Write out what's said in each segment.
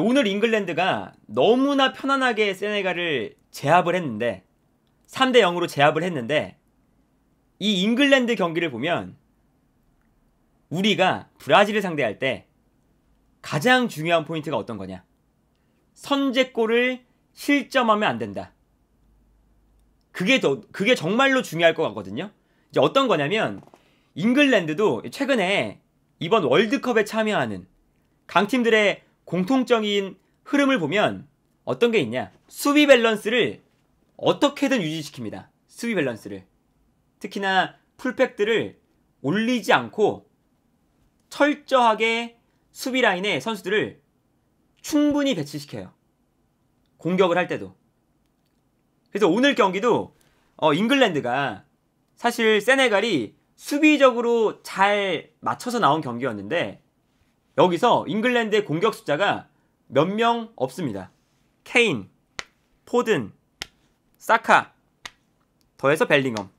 오늘 잉글랜드가 너무나 편안하게 세네갈을 제압을 했는데 3대 0으로 제압을 했는데 이 잉글랜드 경기를 보면 우리가 브라질을 상대할 때 가장 중요한 포인트가 어떤 거냐? 선제골을 실점하면 안 된다. 그게 더 그게 정말로 중요할 것 같거든요. 이제 어떤 거냐면 잉글랜드도 최근에 이번 월드컵에 참여하는 강팀들의 공통적인 흐름을 보면 어떤 게 있냐? 수비 밸런스를 어떻게든 유지시킵니다. 수비 밸런스를. 특히나 풀팩들을 올리지 않고 철저하게 수비 라인에 선수들을 충분히 배치시켜요. 공격을 할 때도. 그래서 오늘 경기도 어, 잉글랜드가 사실 세네갈이 수비적으로 잘 맞춰서 나온 경기였는데 여기서 잉글랜드의 공격 숫자가 몇 명 없습니다. 케인, 포든, 사카, 더해서 벨링엄.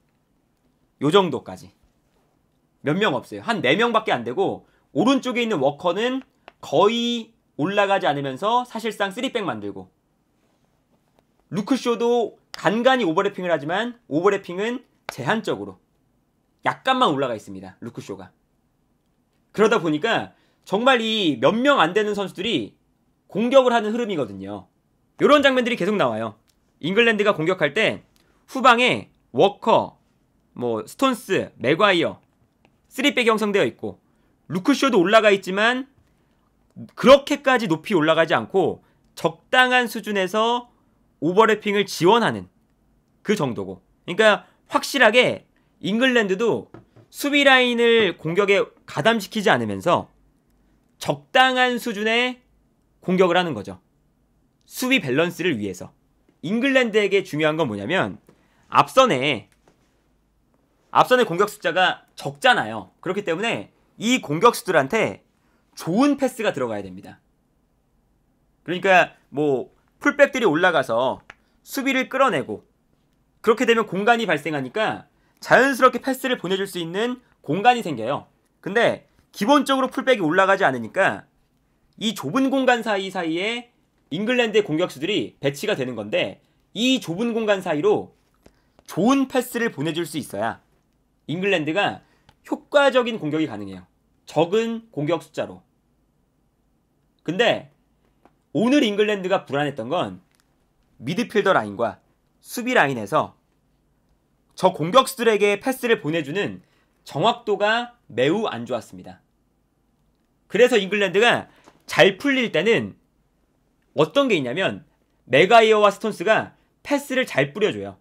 요 정도까지. 몇 명 없어요. 한 4명밖에 안 되고 오른쪽에 있는 워커는 거의 올라가지 않으면서 사실상 3백 만들고 루크쇼도 간간히 오버래핑을 하지만 오버래핑은 제한적으로 약간만 올라가 있습니다. 루크쇼가. 그러다 보니까 정말 이 몇 명 안 되는 선수들이 공격을 하는 흐름이거든요. 이런 장면들이 계속 나와요. 잉글랜드가 공격할 때 후방에 워커, 뭐 스톤스, 맥과이어 3백 이 형성되어 있고 루크쇼도 올라가 있지만 그렇게까지 높이 올라가지 않고 적당한 수준에서 오버래핑을 지원하는 그 정도고. 그러니까 확실하게 잉글랜드도 수비 라인을 공격에 가담시키지 않으면서 적당한 수준의 공격을 하는 거죠. 수비 밸런스를 위해서. 잉글랜드에게 중요한 건 뭐냐면 앞선에 앞선의 공격 숫자가 적잖아요. 그렇기 때문에 이 공격수들한테 좋은 패스가 들어가야 됩니다. 그러니까 뭐 풀백들이 올라가서 수비를 끌어내고 그렇게 되면 공간이 발생하니까 자연스럽게 패스를 보내줄 수 있는 공간이 생겨요. 근데 기본적으로 풀백이 올라가지 않으니까 이 좁은 공간 사이 사이에 잉글랜드의 공격수들이 배치가 되는 건데 이 좁은 공간 사이로 좋은 패스를 보내줄 수 있어야 잉글랜드가 효과적인 공격이 가능해요. 적은 공격 숫자로. 근데 오늘 잉글랜드가 불안했던 건 미드필더 라인과 수비 라인에서 저 공격수들에게 패스를 보내주는 정확도가 매우 안 좋았습니다. 그래서 잉글랜드가 잘 풀릴 때는 어떤 게 있냐면 메가이어와 스톤스가 패스를 잘 뿌려줘요.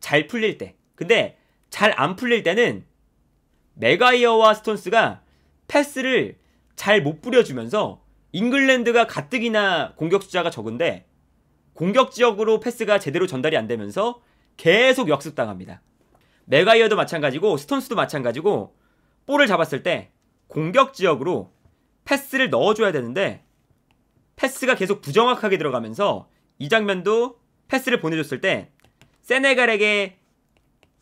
잘 풀릴 때. 근데 잘 안 풀릴 때는 메가이어와 스톤스가 패스를 잘 못 뿌려주면서 잉글랜드가 가뜩이나 공격 숫자가 적은데 공격 지역으로 패스가 제대로 전달이 안 되면서 계속 역습당합니다. 메가이어도 마찬가지고 스톤스도 마찬가지고 볼을 잡았을 때 공격 지역으로 패스를 넣어줘야 되는데 패스가 계속 부정확하게 들어가면서 이 장면도 패스를 보내줬을 때 세네갈에게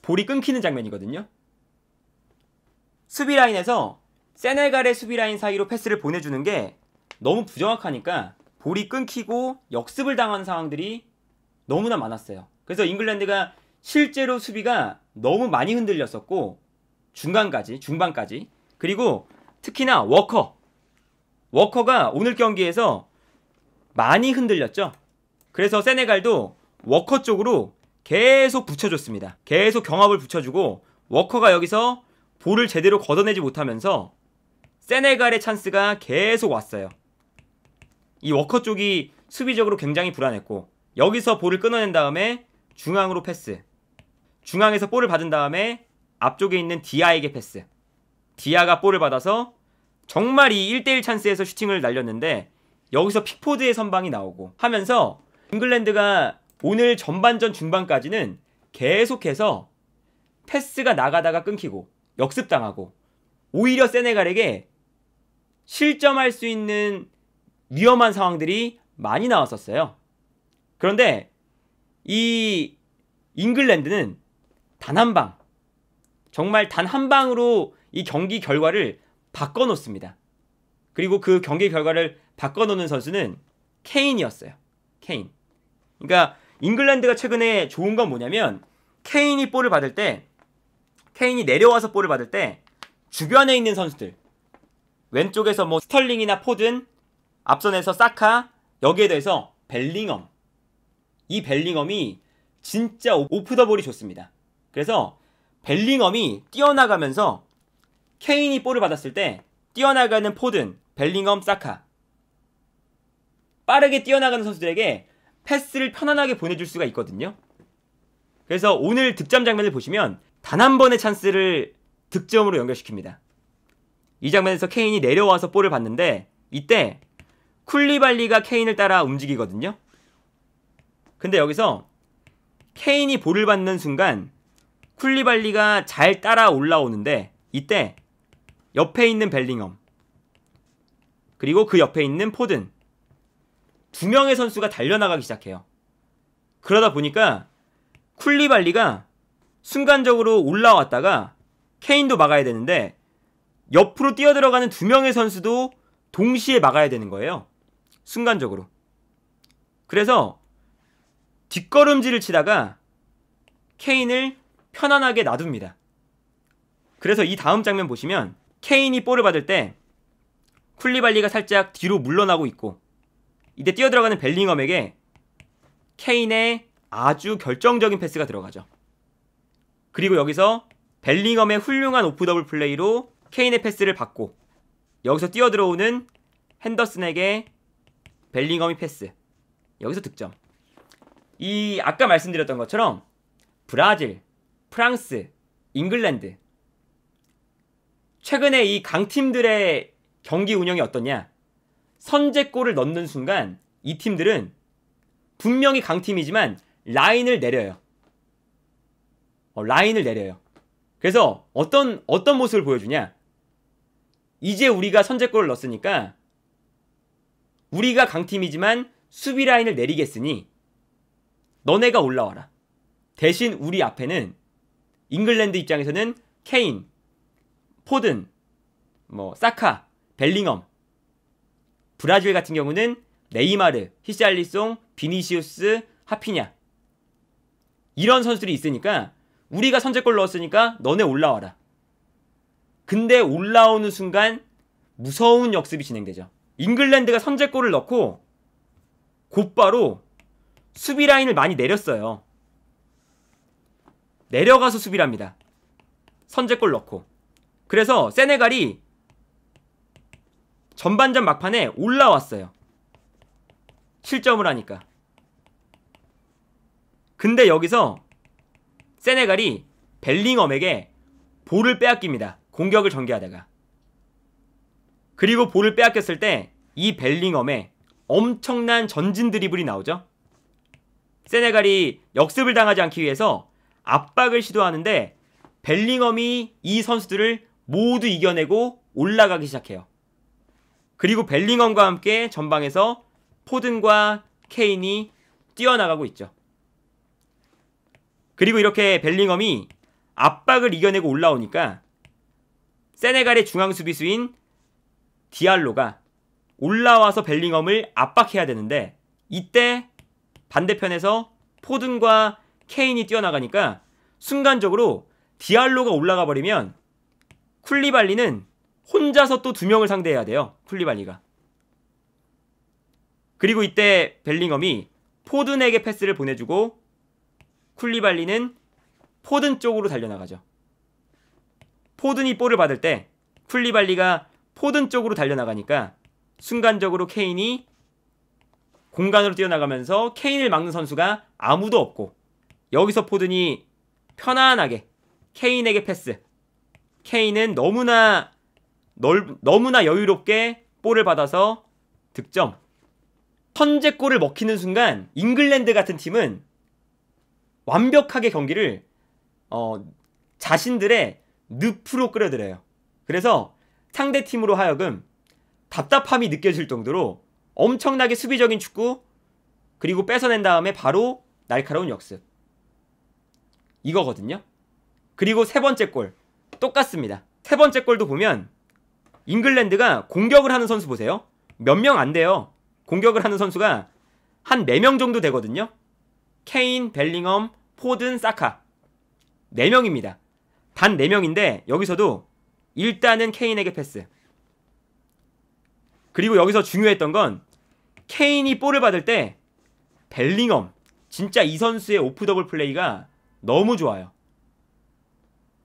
볼이 끊기는 장면이거든요. 수비 라인에서 세네갈의 수비 라인 사이로 패스를 보내주는 게 너무 부정확하니까 볼이 끊기고 역습을 당한 상황들이 너무나 많았어요. 그래서 잉글랜드가 실제로 수비가 너무 많이 흔들렸었고 중간까지 중반까지 그리고 특히나 워커 워커가 오늘 경기에서 많이 흔들렸죠. 그래서 세네갈도 워커 쪽으로 계속 붙여줬습니다. 계속 경합을 붙여주고 워커가 여기서 볼을 제대로 걷어내지 못하면서 세네갈의 찬스가 계속 왔어요. 이 워커 쪽이 수비적으로 굉장히 불안했고 여기서 볼을 끊어낸 다음에 중앙으로 패스. 중앙에서 볼을 받은 다음에 앞쪽에 있는 디아에게 패스. 디아가 볼을 받아서 정말 이 1대1 찬스에서 슈팅을 날렸는데 여기서 픽포드의 선방이 나오고 하면서 잉글랜드가 오늘 전반전 중반까지는 계속해서 패스가 나가다가 끊기고 역습당하고 오히려 세네갈에게 실점할 수 있는 위험한 상황들이 많이 나왔었어요. 그런데 이 잉글랜드는 단 한 방, 정말 단 한 방으로 이 경기 결과를 바꿔놓습니다. 그리고 그 경기 결과를 바꿔놓는 선수는 케인이었어요. 케인. 그러니까 잉글랜드가 최근에 좋은 건 뭐냐면 케인이 볼을 받을 때 케인이 내려와서 볼을 받을 때 주변에 있는 선수들 왼쪽에서 뭐 스털링이나 포든 앞선에서 사카 여기에 대해서 벨링엄 이 벨링엄이 진짜 오프 더 볼이 좋습니다. 그래서 벨링엄이 뛰어나가면서 케인이 볼을 받았을 때 뛰어나가는 포든 벨링엄 사카 빠르게 뛰어나가는 선수들에게 패스를 편안하게 보내줄 수가 있거든요. 그래서 오늘 득점 장면을 보시면 단 한 번의 찬스를 득점으로 연결시킵니다. 이 장면에서 케인이 내려와서 볼을 받는데 이때 쿨리발리가 케인을 따라 움직이거든요. 근데 여기서 케인이 볼을 받는 순간 쿨리발리가 잘 따라 올라오는데 이때 옆에 있는 벨링엄 그리고 그 옆에 있는 포든 두 명의 선수가 달려나가기 시작해요. 그러다 보니까 쿨리발리가 순간적으로 올라왔다가 케인도 막아야 되는데 옆으로 뛰어들어가는 두 명의 선수도 동시에 막아야 되는 거예요. 순간적으로. 그래서 뒷걸음질을 치다가 케인을 편안하게 놔둡니다. 그래서 이 다음 장면 보시면 케인이 볼을 받을 때 쿨리발리가 살짝 뒤로 물러나고 있고 이때 뛰어들어가는 벨링엄에게 케인의 아주 결정적인 패스가 들어가죠. 그리고 여기서 벨링엄의 훌륭한 오프 더블 플레이로 케인의 패스를 받고 여기서 뛰어들어오는 핸더슨에게 벨링엄이 패스. 여기서 득점. 이 아까 말씀드렸던 것처럼 브라질, 프랑스, 잉글랜드 최근에 이 강팀들의 경기 운영이 어떻냐? 선제골을 넣는 순간 이 팀들은 분명히 강팀이지만 라인을 내려요. 어, 라인을 내려요. 그래서 어떤 어떤 모습을 보여주냐? 이제 우리가 선제골을 넣었으니까 우리가 강팀이지만 수비 라인을 내리겠으니 너네가 올라와라. 대신 우리 앞에는 잉글랜드 입장에서는 케인, 포든, 뭐 사카, 벨링엄, 브라질 같은 경우는 네이마르, 히샬리송, 비니시우스, 하피냐 이런 선수들이 있으니까 우리가 선제골 넣었으니까 너네 올라와라. 근데 올라오는 순간 무서운 역습이 진행되죠. 잉글랜드가 선제골을 넣고 곧바로 수비 라인을 많이 내렸어요. 내려가서 수비를 합니다. 선제골 넣고. 그래서 세네갈이 전반전 막판에 올라왔어요. 실점을 하니까. 근데 여기서 세네갈이 벨링엄에게 볼을 빼앗깁니다. 공격을 전개하다가. 그리고 볼을 빼앗겼을 때 이 벨링엄에 엄청난 전진 드리블이 나오죠. 세네갈이 역습을 당하지 않기 위해서 압박을 시도하는데 벨링엄이 이 선수들을 모두 이겨내고 올라가기 시작해요. 그리고 벨링엄과 함께 전방에서 포든과 케인이 뛰어나가고 있죠. 그리고 이렇게 벨링엄이 압박을 이겨내고 올라오니까 세네갈의 중앙 수비수인 디알로가 올라와서 벨링엄을 압박해야 되는데 이때 반대편에서 포든과 케인이 뛰어나가니까 순간적으로 디알로가 올라가 버리면 쿨리발리는 혼자서 또 두 명을 상대해야 돼요. 쿨리발리가. 그리고 이때 벨링엄이 포든에게 패스를 보내주고 쿨리발리는 포든 쪽으로 달려나가죠. 포든이 볼을 받을 때 쿨리발리가 포든 쪽으로 달려나가니까 순간적으로 케인이 공간으로 뛰어나가면서 케인을 막는 선수가 아무도 없고 여기서 포든이 편안하게 케인에게 패스 케인은 너무나 넓, 너무나 여유롭게 볼을 받아서 득점. 선제골을 먹히는 순간 잉글랜드 같은 팀은 완벽하게 경기를 어, 자신들의 늪으로 끌어들여요. 그래서 상대 팀으로 하여금 답답함이 느껴질 정도로 엄청나게 수비적인 축구 그리고 뺏어낸 다음에 바로 날카로운 역습. 이거거든요. 그리고 세 번째 골. 똑같습니다. 세 번째 골도 보면 잉글랜드가 공격을 하는 선수 보세요. 몇 명 안 돼요. 공격을 하는 선수가 한 4명 정도 되거든요. 케인, 벨링엄, 포든, 사카. 4명입니다. 단 4명인데 여기서도 일단은 케인에게 패스. 그리고 여기서 중요했던 건 케인이 볼을 받을 때 벨링엄 진짜 이 선수의 오프 더블 플레이가 너무 좋아요.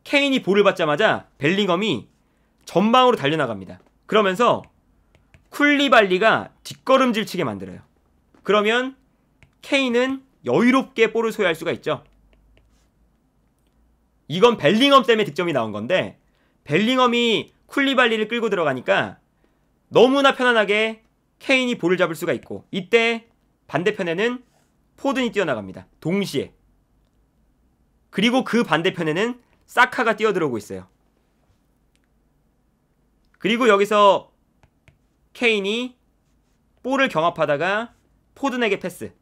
케인이 볼을 받자마자 벨링엄이 전방으로 달려나갑니다. 그러면서 쿨리발리가 뒷걸음질 치게 만들어요. 그러면 케인은 여유롭게 볼을 소유할 수가 있죠. 이건 벨링엄 때문에 득점이 나온 건데 벨링엄이 쿨리발리를 끌고 들어가니까 너무나 편안하게 케인이 볼을 잡을 수가 있고 이때 반대편에는 포든이 뛰어나갑니다. 동시에. 그리고 그 반대편에는 사카가 뛰어들어오고 있어요. 그리고 여기서 케인이 볼을 경합하다가 포든에게 패스.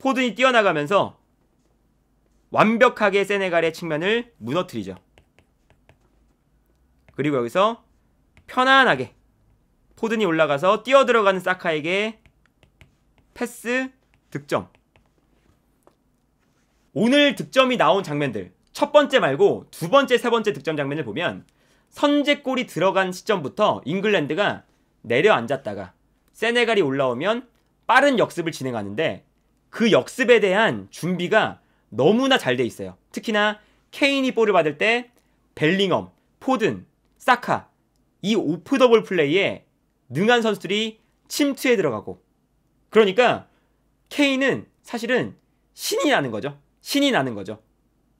포든이 뛰어나가면서 완벽하게 세네갈의 측면을 무너뜨리죠. 그리고 여기서 편안하게 포든이 올라가서 뛰어들어가는 사카에게 패스 득점. 오늘 득점이 나온 장면들 첫 번째 말고 두 번째, 세 번째 득점 장면을 보면 선제골이 들어간 시점부터 잉글랜드가 내려앉았다가 세네갈이 올라오면 빠른 역습을 진행하는데 그 역습에 대한 준비가 너무나 잘 돼 있어요. 특히나 케인이 볼을 받을 때 벨링엄, 포든, 사카 이 오프 더볼 플레이에 능한 선수들이 침투에 들어가고 그러니까 케인은 사실은 신이 나는 거죠. 신이 나는 거죠.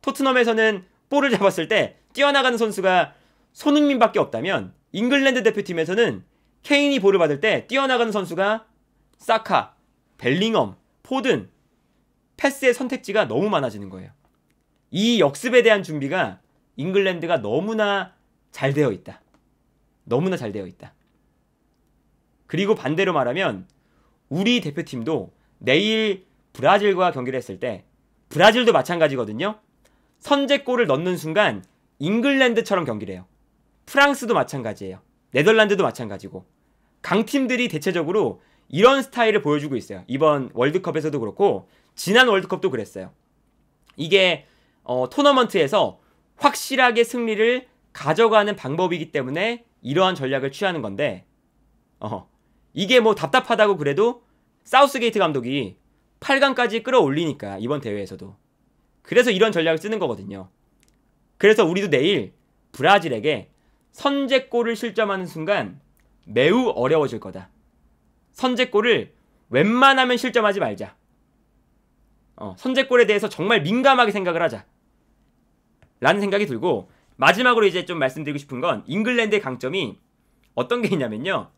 토트넘에서는 볼을 잡았을 때 뛰어나가는 선수가 손흥민밖에 없다면 잉글랜드 대표팀에서는 케인이 볼을 받을 때 뛰어나가는 선수가 사카, 벨링엄, 포든 패스의 선택지가 너무 많아지는 거예요. 이 역습에 대한 준비가 잉글랜드가 너무나 잘 되어 있다. 너무나 잘 되어 있다. 그리고 반대로 말하면 우리 대표팀도 내일 브라질과 경기를 했을 때 브라질도 마찬가지거든요. 선제골을 넣는 순간 잉글랜드처럼 경기를 해요. 프랑스도 마찬가지예요. 네덜란드도 마찬가지고 강팀들이 대체적으로 이런 스타일을 보여주고 있어요. 이번 월드컵에서도 그렇고 지난 월드컵도 그랬어요. 이게 어, 토너먼트에서 확실하게 승리를 가져가는 방법이기 때문에 이러한 전략을 취하는 건데 어, 이게 뭐 답답하다고 그래도 사우스게이트 감독이 8강까지 끌어올리니까 이번 대회에서도 그래서 이런 전략을 쓰는 거거든요. 그래서 우리도 내일 브라질에게 선제골을 실점하는 순간 매우 어려워질 거다. 선제골을 웬만하면 실점하지 말자. 어, 선제골에 대해서 정말 민감하게 생각을 하자. 라는 생각이 들고 마지막으로 이제 좀 말씀드리고 싶은 건 잉글랜드의 강점이 어떤 게 있냐면요.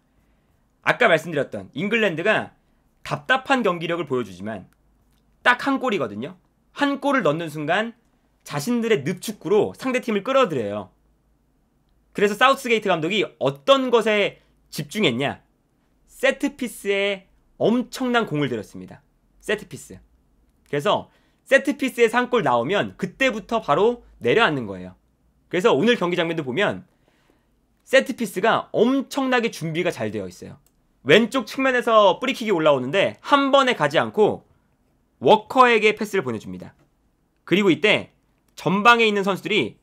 아까 말씀드렸던 잉글랜드가 답답한 경기력을 보여주지만 딱 한 골이거든요. 한 골을 넣는 순간 자신들의 늪축구로 상대팀을 끌어들여요. 그래서 사우스게이트 감독이 어떤 것에 집중했냐? 세트피스에 엄청난 공을 들였습니다. 세트피스. 그래서 세트피스에 3골 나오면 그때부터 바로 내려앉는 거예요. 그래서 오늘 경기 장면도 보면 세트피스가 엄청나게 준비가 잘 되어 있어요. 왼쪽 측면에서 뿌리킥이 올라오는데 한 번에 가지 않고 워커에게 패스를 보내줍니다. 그리고 이때 전방에 있는 선수들이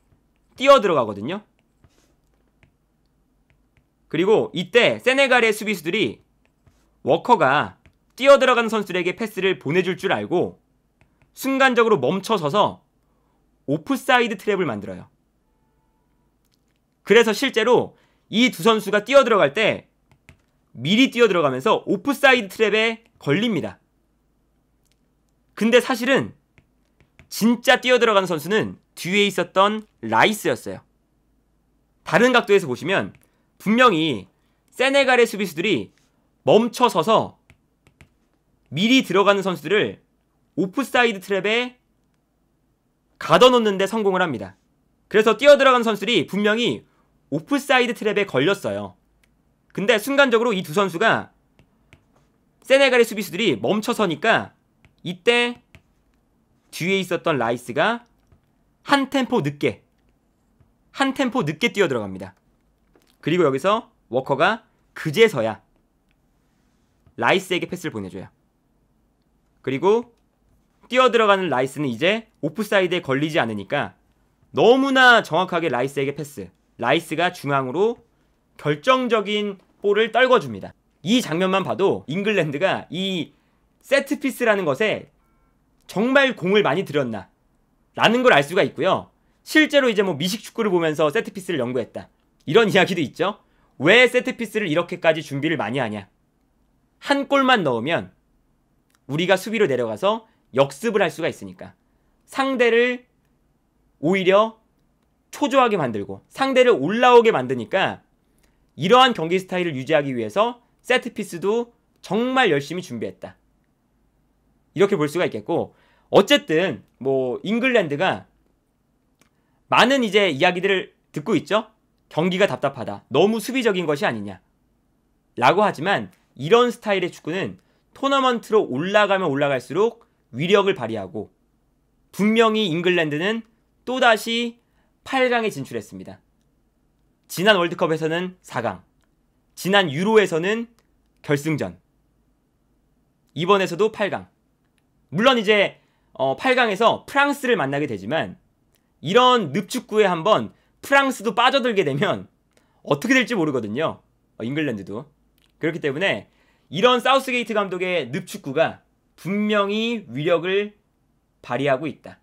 뛰어 들어가거든요. 그리고 이때 세네갈의 수비수들이 워커가 뛰어 들어간 선수들에게 패스를 보내줄 줄 알고 순간적으로 멈춰서서 오프사이드 트랩을 만들어요. 그래서 실제로 이 두 선수가 뛰어 들어갈 때 미리 뛰어 들어가면서 오프사이드 트랩에 걸립니다. 근데 사실은 진짜 뛰어들어간 선수는 뒤에 있었던 라이스였어요. 다른 각도에서 보시면 분명히 세네갈의 수비수들이 멈춰서서 미리 들어가는 선수들을 오프사이드 트랩에 가둬놓는데 성공을 합니다. 그래서 뛰어들어간 선수들이 분명히 오프사이드 트랩에 걸렸어요. 근데 순간적으로 이 두 선수가 세네갈의 수비수들이 멈춰서니까 이때 뒤에 있었던 라이스가 한 템포 늦게 한 템포 늦게 뛰어 들어갑니다. 그리고 여기서 워커가 그제서야 라이스에게 패스를 보내줘요. 그리고 뛰어 들어가는 라이스는 이제 오프사이드에 걸리지 않으니까 너무나 정확하게 라이스에게 패스. 라이스가 중앙으로 결정적인 볼을 떨궈줍니다. 이 장면만 봐도 잉글랜드가 이 세트피스라는 것에 정말 공을 많이 들였나 라는 걸 알 수가 있고요. 실제로 이제 뭐 미식축구를 보면서 세트피스를 연구했다. 이런 이야기도 있죠. 왜 세트피스를 이렇게까지 준비를 많이 하냐. 한 골만 넣으면 우리가 수비로 내려가서 역습을 할 수가 있으니까. 상대를 오히려 초조하게 만들고 상대를 올라오게 만드니까 이러한 경기 스타일을 유지하기 위해서 세트피스도 정말 열심히 준비했다. 이렇게 볼 수가 있겠고 어쨌든 뭐 잉글랜드가 많은 이제 이야기들을 듣고 있죠. 경기가 답답하다. 너무 수비적인 것이 아니냐. 라고 하지만 이런 스타일의 축구는 토너먼트로 올라가면 올라갈수록 위력을 발휘하고 분명히 잉글랜드는 또다시 8강에 진출했습니다. 지난 월드컵에서는 4강, 지난 유로에서는 결승전, 이번에서도 8강. 물론 이제 어, 8강에서 프랑스를 만나게 되지만 이런 늪축구에 한번 프랑스도 빠져들게 되면 어떻게 될지 모르거든요. 어, 잉글랜드도. 그렇기 때문에 이런 사우스게이트 감독의 늪축구가 분명히 위력을 발휘하고 있다.